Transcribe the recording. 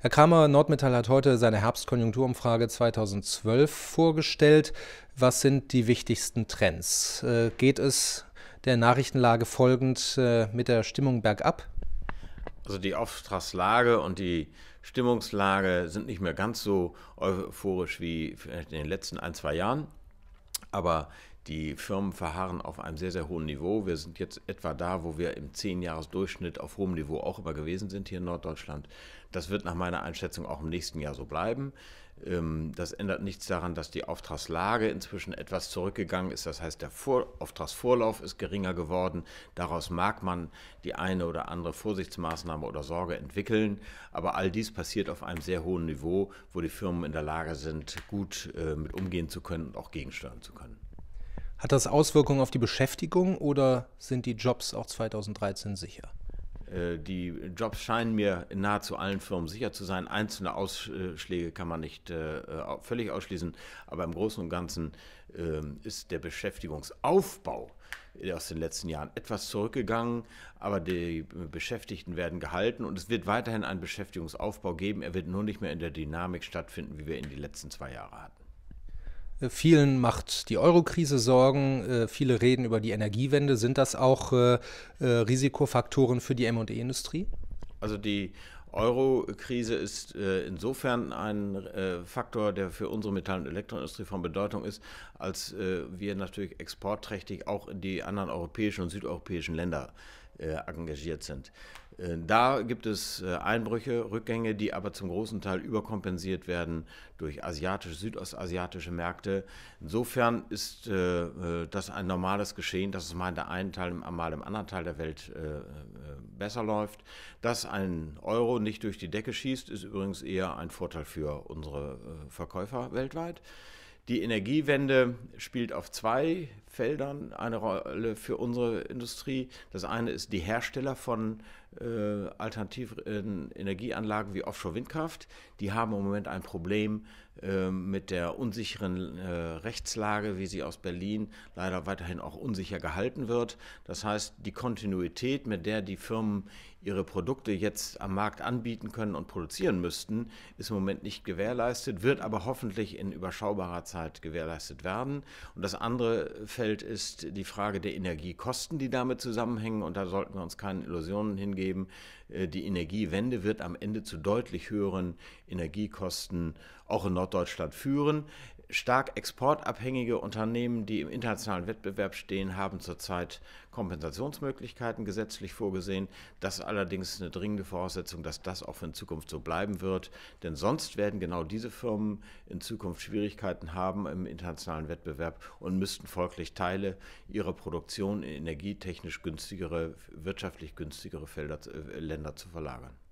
Herr Kramer, Nordmetall hat heute seine Herbstkonjunkturumfrage 2012 vorgestellt. Was sind die wichtigsten Trends? Äh, geht es der Nachrichtenlage folgend äh, mit der Stimmung bergab? Also die Auftragslage und die Stimmungslage sind nicht mehr ganz so euphorisch wie in den letzten ein, zwei Jahren. Aber die Firmen verharren auf einem sehr, sehr hohen Niveau. Wir sind jetzt etwa da, wo wir im 10-Jahres-Durchschnitt auf hohem Niveau auch immer gewesen sind hier in Norddeutschland. Das wird nach meiner Einschätzung auch im nächsten Jahr so bleiben. Ähm, das ändert nichts daran, dass die Auftragslage inzwischen etwas zurückgegangen ist. Das heißt, der Vor Auftragsvorlauf ist geringer geworden. Daraus mag man die eine oder andere Vorsichtsmaßnahme oder Sorge entwickeln. Aber all dies passiert auf einem sehr hohen Niveau, wo die Firmen in der Lage sind, gut äh, mit umgehen zu können und auch gegensteuern zu können. Hat das Auswirkungen auf die Beschäftigung oder sind die Jobs auch 2013 sicher? Äh, die Jobs scheinen mir in nahezu allen Firmen sicher zu sein. Einzelne Ausschläge kann man nicht äh, völlig ausschließen, aber im Großen und Ganzen ähm, ist der Beschäftigungsaufbau aus den letzten Jahren etwas zurückgegangen, aber die Beschäftigten werden gehalten und es wird weiterhin einen Beschäftigungsaufbau geben. Er wird nur nicht mehr in der Dynamik stattfinden, wie wir ihn die letzten zwei Jahre hatten. Äh, vielen macht die Eurokrise Sorgen, äh, viele reden über die Energiewende. Sind das auch äh, Risikofaktoren für die ME-Industrie? Also die Euro-Krise ist äh, insofern ein äh, Faktor, der für unsere Metall- und Elektroindustrie von Bedeutung ist, als äh, wir natürlich exportträchtig auch in die anderen europäischen und südeuropäischen Länder äh, engagiert sind. Äh, da gibt es äh, Einbrüche, Rückgänge, die aber zum großen Teil überkompensiert werden durch asiatische, südostasiatische Märkte. Insofern ist das ein normales Geschehen, dass es mal in der einen Teil, mal im anderen Teil der Welt besser läuft. Dass ein Euro nicht durch die Decke schießt, ist übrigens eher ein Vorteil für unsere Verkäufer weltweit. Die Energiewende spielt auf zwei Feldern eine Rolle für unsere Industrie. Das eine ist die Hersteller von äh, alternativen Energieanlagen wie Offshore-Windkraft. Die haben im Moment ein Problem, ähm, mit der unsicheren äh, Rechtslage, wie sie aus Berlin leider weiterhin auch unsicher gehalten wird. Das heißt, die Kontinuität, mit der die Firmen ihre Produkte jetzt am Markt anbieten können und produzieren müssten, ist im Moment nicht gewährleistet, wird aber hoffentlich in überschaubarer Zeit gewährleistet werden. Und das andere Feld ist die Frage der Energiekosten, die damit zusammenhängen. Und da sollten wir uns keine Illusionen hingeben. Äh, die Energiewende wird am Ende zu deutlich höheren Energiekosten auch in Nord Norddeutschland führen. Stark exportabhängige Unternehmen, die im internationalen Wettbewerb stehen, haben zurzeit Kompensationsmöglichkeiten gesetzlich vorgesehen. Das ist allerdings eine dringende Voraussetzung, dass das auch in Zukunft so bleiben wird. Denn sonst werden genau diese Firmen in Zukunft Schwierigkeiten haben im internationalen Wettbewerb und müssten folglich Teile ihrer Produktion in energietechnisch günstigere, wirtschaftlich günstigere Felder, äh, Länder zu verlagern.